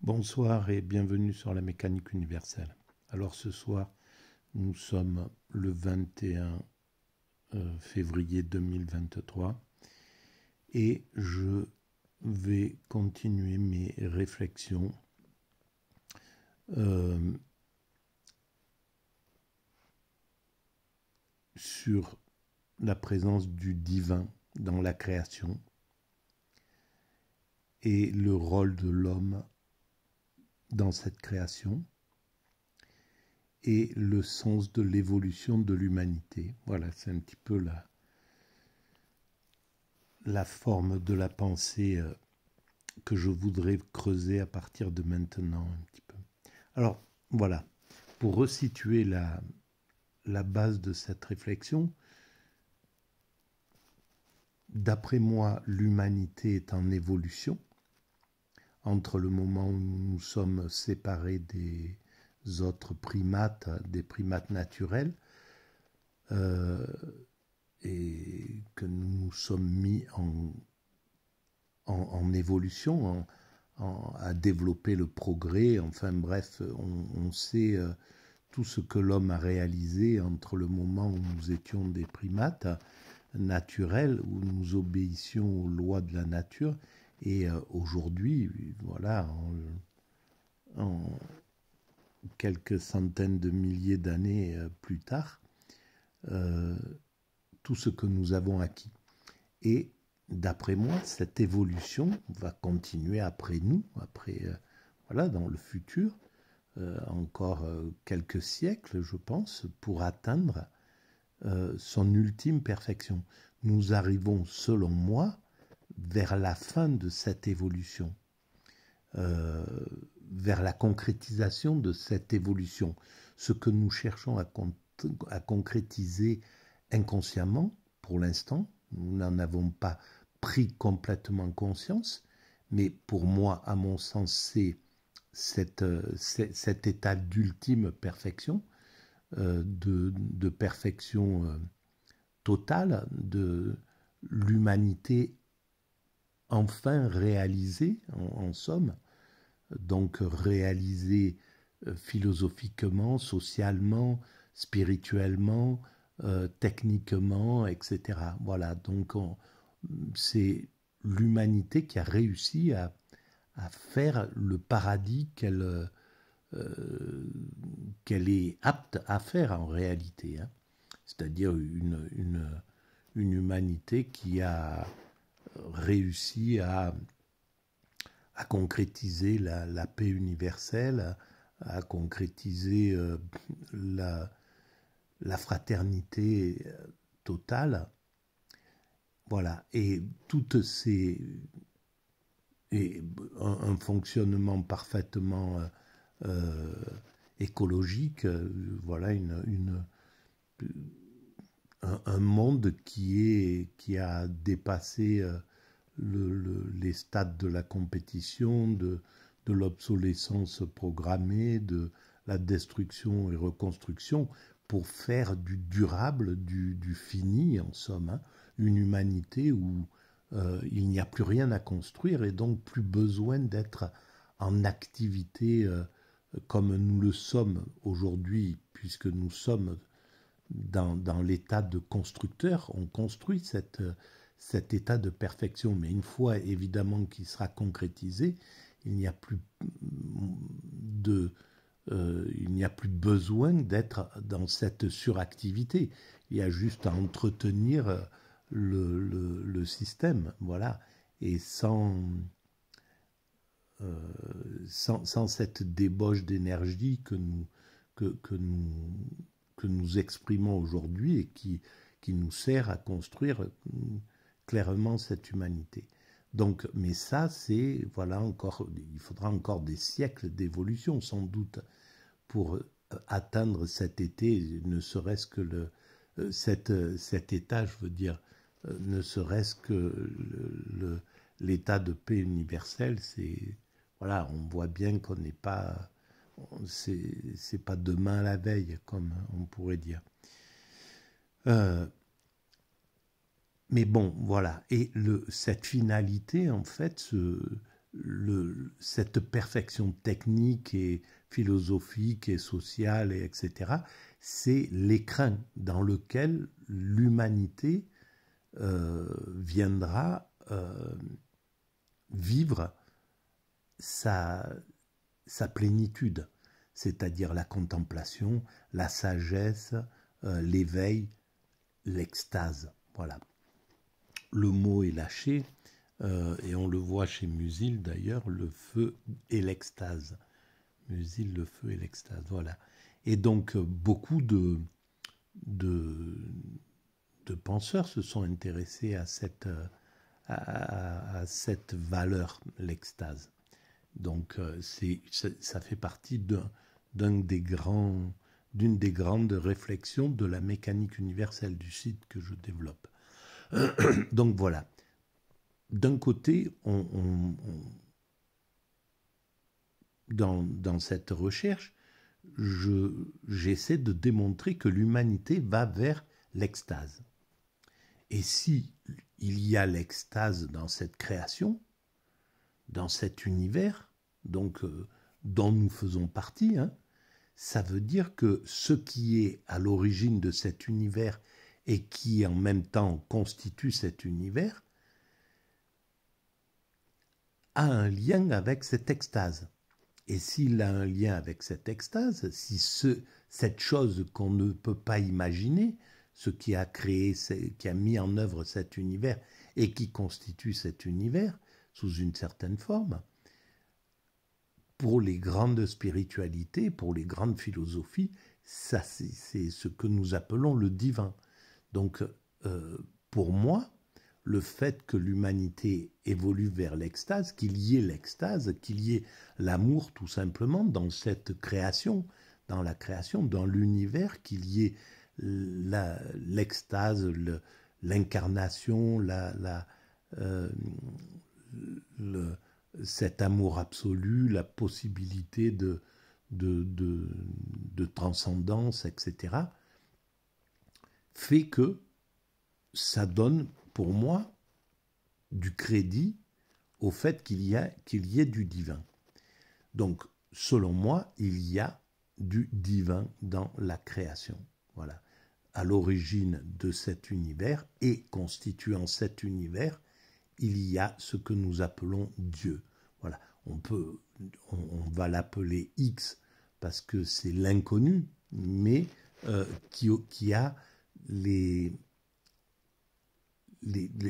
Bonsoir et bienvenue sur la mécanique universelle. Alors ce soir, nous sommes le 21 euh, février 2023 et je vais continuer mes réflexions euh, sur la présence du divin dans la création et le rôle de l'homme dans cette création et le sens de l'évolution de l'humanité. Voilà, c'est un petit peu la, la forme de la pensée euh, que je voudrais creuser à partir de maintenant un petit peu. Alors voilà, pour resituer la, la base de cette réflexion, d'après moi, l'humanité est en évolution entre le moment où nous sommes séparés des autres primates, des primates naturels, euh, et que nous nous sommes mis en, évolution, à développer le progrès, enfin bref, on, sait euh, tout ce que l'homme a réalisé entre le moment où nous étions des primates naturels, où nous obéissions aux lois de la nature, et euh, aujourd'hui, voilà, en, quelques centaines de milliers d'années euh, plus tard, euh, tout ce que nous avons acquis. Et d'après moi, cette évolution va continuer après nous, après, voilà, dans le futur, encore quelques siècles, je pense, pour atteindre son ultime perfection. Nous arrivons, selon moi, vers la fin de cette évolution, euh, vers la concrétisation de cette évolution. Ce que nous cherchons à, concrétiser inconsciemment, pour l'instant, nous n'en avons pas pris complètement conscience, mais pour moi, à mon sens, c'est euh, cet, état d'ultime perfection, euh, de, perfection totale de l'humanité enfin réalisé, en, somme, donc réalisé euh, philosophiquement, socialement, spirituellement, euh, techniquement, etc. Voilà, donc c'est l'humanité qui a réussi à, faire le paradis qu'elle euh, qu'elle est apte à faire en réalité. Hein. C'est-à-dire une, une, humanité qui a réussi à, à concrétiser la, paix universelle, à, concrétiser euh, la, la, fraternité euh, totale. Voilà, et toutes ces. Et un, fonctionnement parfaitement euh, écologique, voilà, une, un, monde qui, est, qui a dépassé le, les stades de la compétition, de, de l'obsolescence programmée, de la destruction et reconstruction, pour faire du durable, du, du fini, en somme, hein. une humanité où euh, il n'y a plus rien à construire et donc plus besoin d'être en activité euh, comme nous le sommes aujourd'hui, puisque nous sommes dans, dans l'état de constructeur, on construit cette cet état de perfection. Mais une fois évidemment qu'il sera concrétisé, il n'y a plus de euh, il n'y a plus besoin d'être dans cette suractivité. Il y a juste à entretenir euh, le, le, système, voilà. Et sans, euh, sans, sans, cette débauche d'énergie que nous, que, que, nous, que nous exprimons aujourd'hui et qui, qui nous sert à construire clairement cette humanité. Donc, mais ça, c'est voilà encore, il faudra encore des siècles d'évolution sans doute pour euh, atteindre cet été, ne serait-ce que le euh, cet euh, cet état, je veux dire, ne serait-ce que l'état de paix universelle. C'est voilà, on voit bien qu'on n'est pas c'est pas demain la veille, comme on pourrait dire. Mais bon, voilà. Et cette finalité, en fait, cette perfection technique et philosophique et sociale, etc., c'est l'écrin dans lequel l'humanité euh, viendra euh, vivre sa, plénitude, c'est-à-dire la contemplation, la sagesse, euh, l'éveil, l'extase. Voilà le mot est lâché, euh, et on le voit chez Musil d'ailleurs, le feu et l'extase. Musil, le feu et l'extase, voilà. Et donc euh, beaucoup de, de, penseurs se sont intéressés à cette, euh, à, cette valeur, l'extase. Donc c'est, ça, fait partie des grands, d'une des grandes réflexions de la mécanique universelle du site que je développe. Donc voilà. D'un côté, dans, cette recherche, j'essaie de démontrer que l'humanité va vers l'extase. Et si il y a l'extase dans cette création, dans cet univers, donc euh, dont nous faisons partie, hein, ça veut dire que ce qui est à l'origine de cet univers et qui en même temps constitue cet univers, a un lien avec cette extase. Et s'il a un lien avec cette extase, si ce, cette chose qu'on ne peut pas imaginer, ce qui a créé, qui a mis en œuvre cet univers et qui constitue cet univers sous une certaine forme, pour les grandes spiritualités, pour les grandes philosophies, ça c'est ce que nous appelons le divin. Donc, euh, pour moi, le fait que l'humanité évolue vers l'extase, qu'il y ait l'extase, qu'il y ait l'amour tout simplement dans cette création, dans la création, dans l'univers, qu'il y ait l'extase, l'incarnation, euh, cet amour absolu, la possibilité de transcendance, etc fait que ça donne, pour moi, du crédit au fait qu'il y, a, qu'il y ait du divin. Donc, selon moi, il y a du divin dans la création. Voilà. À l'origine de cet univers et constituant cet univers, il y a ce que nous appelons Dieu. Voilà. On peut, on, va l'appeler X parce que c'est l'inconnu, mais euh, qui, qui a les,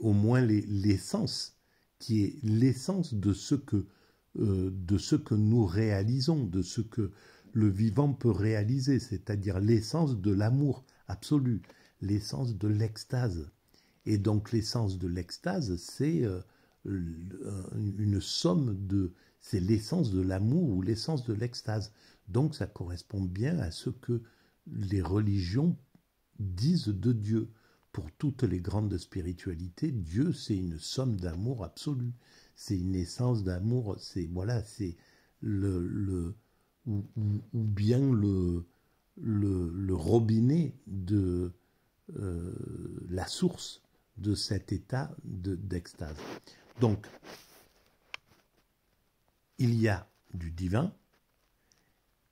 au moins l'essence, qui est l'essence de ce que euh, de ce que nous réalisons, de ce que le vivant peut réaliser, c'est-à-dire l'essence de l'amour absolu, l'essence de l'extase. Et donc l'essence de l'extase, c'est euh, une somme de... C'est l'essence de l'amour ou l'essence de l'extase. Donc ça correspond bien à ce que les religions disent de Dieu. Pour toutes les grandes spiritualités, Dieu, c'est une somme d'amour absolu C'est une essence d'amour. C'est voilà, c'est le, ou, bien le, le, robinet de euh, la source de cet état d'extase. Donc, il y a du divin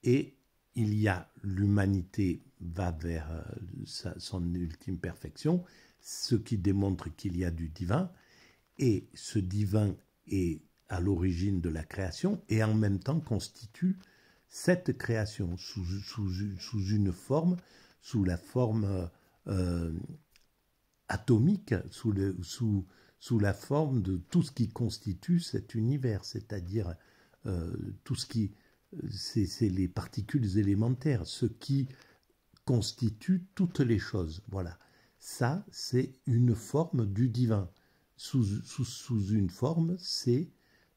et il y a l'humanité va vers euh, son ultime perfection, ce qui démontre qu'il y a du divin, et ce divin est à l'origine de la création et en même temps constitue cette création sous, une forme, sous la forme euh, euh, atomique, sous, la forme de tout ce qui constitue cet univers, c'est-à-dire tout ce qui c'est les particules élémentaires, ce qui constitue toutes les choses. Voilà. Ça, c'est une forme du divin. Sous, une forme, c'est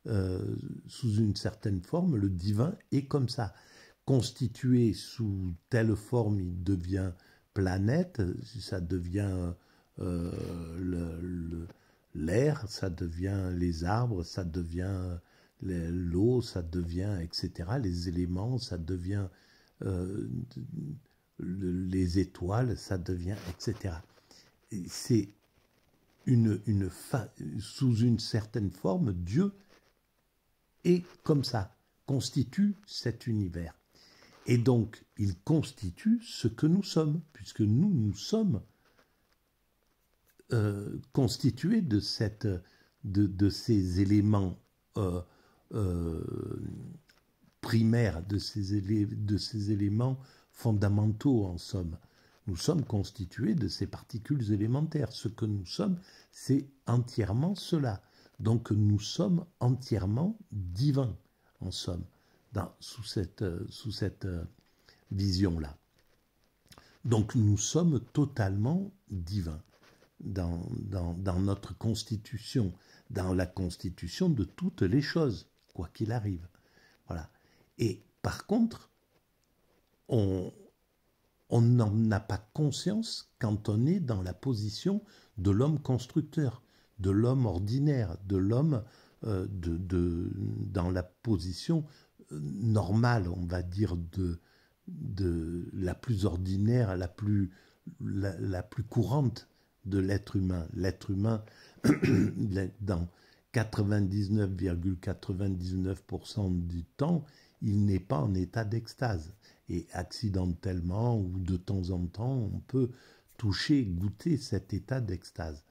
euh, sous une certaine forme, le divin est comme ça. Constitué sous telle forme, il devient planète, ça devient euh, l'air, ça devient les arbres, ça devient l'eau, ça devient, etc., les éléments, ça devient euh, les étoiles, ça devient, etc. c'est une, une sous une certaine forme, Dieu est comme ça, constitue cet univers. Et donc, il constitue ce que nous sommes, puisque nous, nous sommes euh, constitués de, cette, de, de ces éléments euh, euh, primaire de ces, de ces éléments fondamentaux, en somme. Nous sommes constitués de ces particules élémentaires. Ce que nous sommes, c'est entièrement cela. Donc nous sommes entièrement divins, en somme, dans, sous cette, sous cette euh, vision-là. Donc nous sommes totalement divins dans, dans notre constitution, dans la constitution de toutes les choses quoi qu'il arrive. Voilà. Et par contre, on n'en a pas conscience quand on est dans la position de l'homme constructeur, de l'homme ordinaire, de l'homme euh, de, dans la position euh, normale, on va dire, de, la plus ordinaire, la plus, la plus courante de l'être humain. L'être humain, dans, 99,99% du temps, il n'est pas en état d'extase. Et accidentellement ou de temps en temps, on peut toucher, goûter cet état d'extase.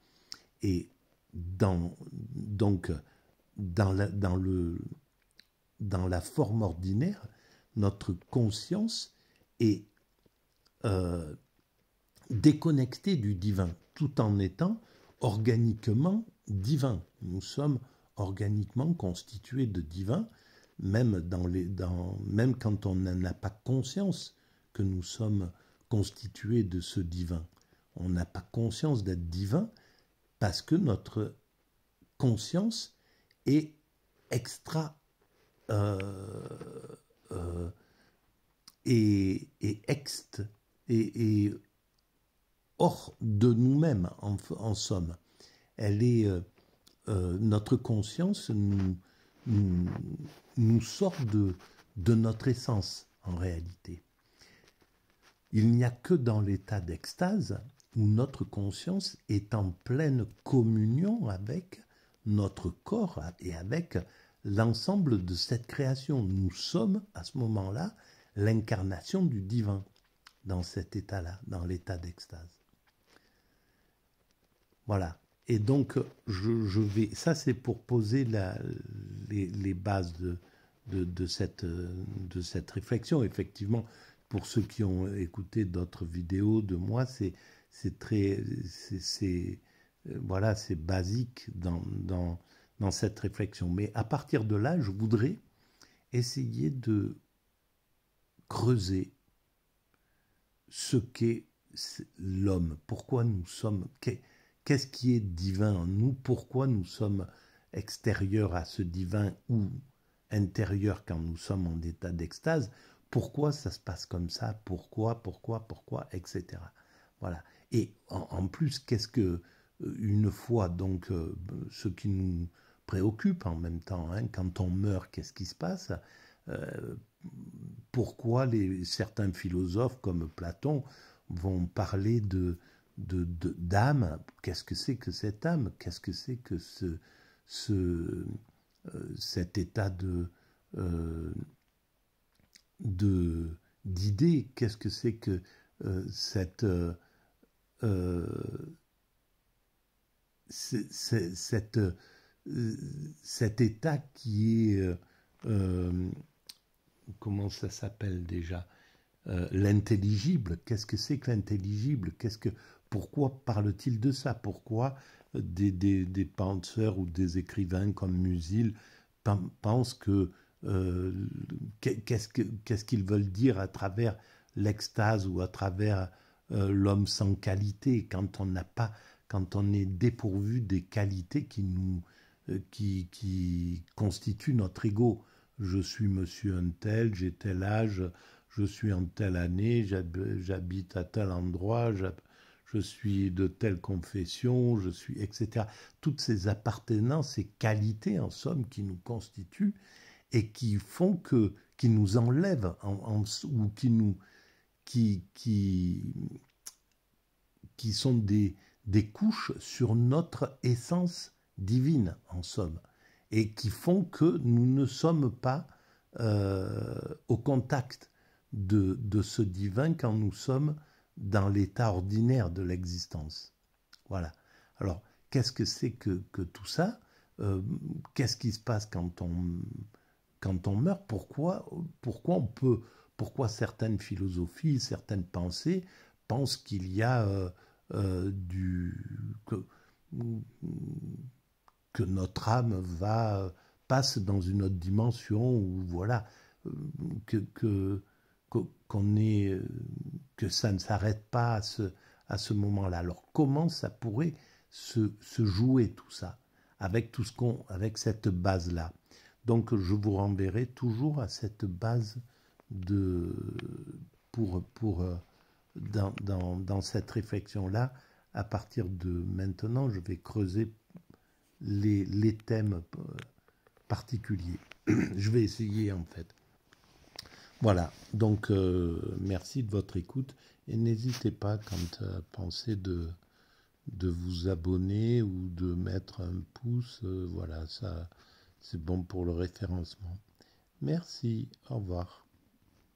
Et donc, dans la, forme ordinaire, notre conscience est euh, déconnectée du divin, tout en étant organiquement divin. Nous sommes organiquement constitués de divin, même, dans les, dans, même quand on n'a pas conscience que nous sommes constitués de ce divin. On n'a pas conscience d'être divin parce que notre conscience est extra euh, et, ext et, hors de nous-mêmes en somme elle est euh, euh, notre conscience nous, sort de, de notre essence en réalité. Il n'y a que dans l'état d'extase où notre conscience est en pleine communion avec notre corps et avec l'ensemble de cette création. Nous sommes à ce moment-là l'incarnation du divin dans cet état-là, dans l'état d'extase. Voilà. Et donc, je, vais. Ça, c'est pour poser la, les, bases de, cette, de cette réflexion. Effectivement, pour ceux qui ont écouté d'autres vidéos de moi, c'est c'est très c'est euh, voilà c'est basique dans, dans, cette réflexion. Mais à partir de là, je voudrais essayer de creuser ce qu'est l'homme. Pourquoi nous sommes Qu'est-ce qui est divin en nous Pourquoi nous sommes extérieurs à ce divin ou intérieurs quand nous sommes en état d'extase Pourquoi ça se passe comme ça Pourquoi Pourquoi Pourquoi Etc. Voilà. Et en, plus, qu'est-ce que euh, une fois donc euh, ce qui nous préoccupe en même temps hein, quand on meurt, qu'est-ce qui se passe euh, Pourquoi les, certains philosophes comme Platon vont parler de de, d'âme. Qu'est-ce que c'est que cette âme Qu'est-ce que c'est que ce, ce euh, cet état de euh, de d'idée Qu'est-ce que c'est que euh, cette cette cet état qui est comment ça s'appelle déjà l'intelligible, qu'est-ce que c'est que l'intelligible Qu'est-ce que pourquoi parle-t-il de ça Pourquoi euh, des, penseurs ou des écrivains comme Musil pensent euh, que qu'est-ce qu'ils veulent dire à travers l'extase ou à travers euh, l'homme sans qualité quand on n'a pas quand on est dépourvu des qualités qui nous qui, qui constituent notre ego je suis monsieur un tel j'ai tel âge je suis en telle année j'habite à tel endroit je suis de telle confession, je suis, etc. Toutes ces appartenances, ces qualités, en somme, qui nous constituent et qui font que, qui nous enlèvent ou qui nous, qui, qui, qui sont des, des couches sur notre essence divine, en somme, et qui font que nous ne sommes pas euh, au contact de, de, ce divin quand nous sommes dans l'état ordinaire de l'existence. Voilà. Alors, qu'est-ce que c'est que, tout ça euh, Qu'est-ce qui se passe quand on, quand on meurt pourquoi, pourquoi on peut Pourquoi certaines philosophies, certaines pensées pensent qu'il y a euh, euh, du que, notre âme va passe dans une autre dimension ou voilà que qu'on est, euh, que ça ne s'arrête pas à ce, à ce moment-là. Alors comment ça pourrait se, jouer tout ça avec tout ce qu'on, avec cette base-là. Donc je vous renverrai toujours à cette base de pour pour euh, dans, dans, dans cette réflexion-là. À partir de maintenant, je vais creuser les, les thèmes euh, particuliers. je vais essayer en fait voilà, donc euh, merci de votre écoute et n'hésitez pas quand vous pensez de, de vous abonner ou de mettre un pouce, euh, voilà, ça c'est bon pour le référencement. Merci, au revoir.